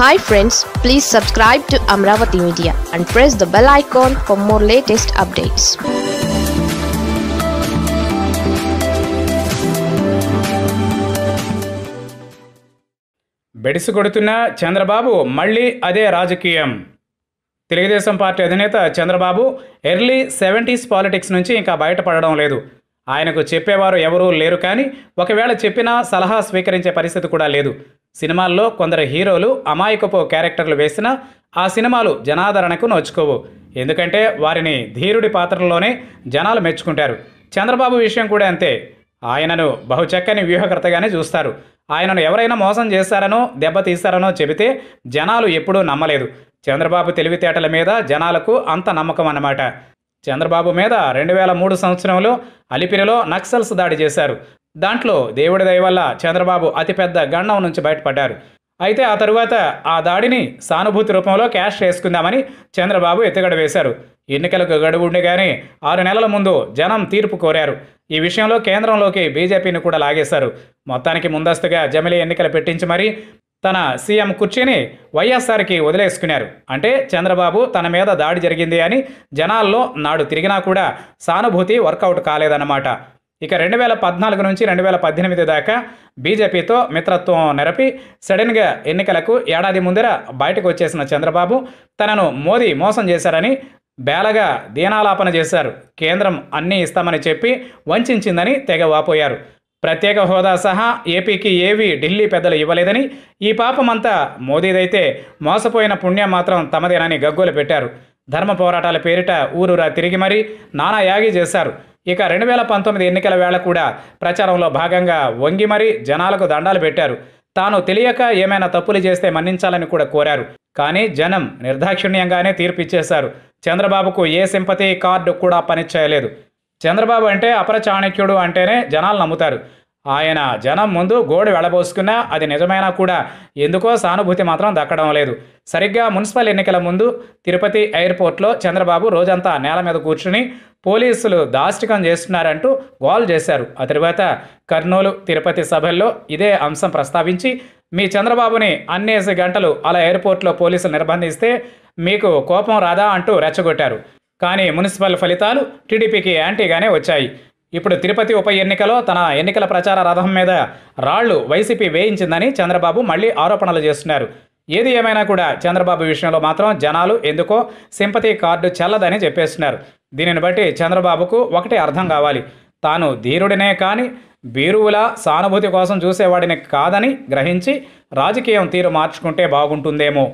hi friends please subscribe to Amaravati media and press the bell icon for more latest updates బెడిసి కొడుతున్న చంద్రబాబు మళ్ళీ అదే రాజకీయం తెలుగుదేశం పార్టీ అధినేత చంద్రబాబు ఎర్లీ సెవెంటీస్ పాలిటిక్స్ నుంచి ఇంకా బయటపడడం లేదు ఆయనకు చెప్పేవారు ఎవరూ లేరు కానీ ఒకవేళ చెప్పినా సలహా స్వీకరించే పరిస్థితి కూడా లేదు సినిమాల్లో కొందరు హీరోలు అమాయకపు క్యారెక్టర్లు వేసినా ఆ సినిమాలు జనాదరణకు నోచుకోవు ఎందుకంటే వారిని ధీరుడి పాత్రల్లోనే జనాలు మెచ్చుకుంటారు చంద్రబాబు విషయం కూడా అంతే ఆయనను బహుచక్కని వ్యూహకర్తగానే చూస్తారు ఆయనను ఎవరైనా మోసం చేశారనో దెబ్బతీశారనో చెబితే జనాలు ఎప్పుడూ నమ్మలేదు చంద్రబాబు తెలివితేటల మీద జనాలకు అంత నమ్మకం అన్నమాట చంద్రబాబు మీద రెండు వేల మూడు సంవత్సరంలో అలిపిరిలో నక్సల్స్ దాడి చేశారు దాంట్లో దేవుడి దయ వల్ల చంద్రబాబు అతిపెద్ద గండం నుంచి బయటపడ్డారు అయితే ఆ తరువాత ఆ దాడిని సానుభూతి రూపంలో క్యాష్ చేసుకుందామని చంద్రబాబు ఎత్తుగడ వేశారు ఎన్నికలకు గడువు ఉండగానే ఆరు నెలల ముందు జనం తీర్పు కోరారు ఈ విషయంలో కేంద్రంలోకి బీజేపీని కూడా లాగేశారు మొత్తానికి ముందస్తుగా జమిలీ ఎన్నికలు పెట్టించి మరీ తన సీఎం కుర్చీని వైఎస్ఆర్కి వదిలేసుకున్నారు అంటే చంద్రబాబు తన మీద దాడి జరిగింది అని జనాల్లో నాడు తిరిగినా కూడా సానుభూతి వర్కౌట్ కాలేదన్నమాట ఇక రెండు వేల పద్నాలుగు నుంచి రెండు వేల పద్దెనిమిది దాకా బీజేపీతో మిత్రత్వం నెరపి సడన్గా ఎన్నికలకు ఏడాది ముందర బయటకు వచ్చేసిన చంద్రబాబు తనను మోదీ మోసం చేశారని బేలగా దీనాలాపన చేశారు కేంద్రం అన్నీ ఇస్తామని చెప్పి వంచిందని తెగ వాపోయారు ప్రత్యేక హోదా సహా ఏపీకి ఏవి ఢిల్లీ పెద్దలు ఇవ్వలేదని ఈ పాపమంతా మోదీదైతే మోసపోయిన పుణ్యం మాత్రం తమదేనని గగ్గోలు పెట్టారు ధర్మ పోరాటాల పేరిట ఊరూరా తిరిగి మరీ నానా యాగి చేశారు ఇక రెండు వేల పంతొమ్మిది ఎన్నికల వేళ కూడా ప్రచారంలో భాగంగా వంగి మరీ జనాలకు దండాలు పెట్టారు తాను తెలియక ఏమైనా తప్పులు చేస్తే మన్నించాలని కూడా కోరారు కానీ జనం నిర్దాక్షిణ్యంగానే తీర్పిచ్చేశారు చంద్రబాబుకు ఏ సింపతి కార్డు కూడా పనిచేయలేదు చంద్రబాబు అంటే చాణక్యుడు అంటేనే జనాలు నమ్ముతారు ఆయన జనం ముందు గోడు వెళ్ళబోసుకున్నా అది నిజమైనా కూడా ఎందుకో సానుభూతి మాత్రం దక్కడం లేదు సరిగ్గా మున్సిపల్ ఎన్నికల ముందు తిరుపతి ఎయిర్పోర్ట్లో చంద్రబాబు రోజంతా నేల మీద కూర్చుని పోలీసులు దాష్టికం చేస్తున్నారంటూ గోల్ చేశారు ఆ తర్వాత కర్నూలు తిరుపతి సభల్లో ఇదే అంశం ప్రస్తావించి మీ చంద్రబాబుని అన్నేసి గంటలు అలా ఎయిర్పోర్ట్లో పోలీసులు నిర్బంధిస్తే మీకు కోపం రాదా అంటూ రెచ్చగొట్టారు కానీ మున్సిపల్ ఫలితాలు టీడీపీకి యాంటీగానే వచ్చాయి ఇప్పుడు తిరుపతి ఉప ఎన్నికలో తన ఎన్నికల ప్రచార రథం మీద రాళ్లు వైసీపీ వేయించిందని చంద్రబాబు మళ్ళీ ఆరోపణలు చేస్తున్నారు ఏది ఏమైనా కూడా చంద్రబాబు విషయంలో మాత్రం జనాలు ఎందుకో సింపతి కార్డు చెల్లదని చెప్పేస్తున్నారు దీనిని బట్టి చంద్రబాబుకు ఒకటే అర్థం కావాలి తాను ధీరుడినే కానీ బీరువుల సానుభూతి కోసం చూసేవాడిని కాదని గ్రహించి రాజకీయం తీరు మార్చుకుంటే బాగుంటుందేమో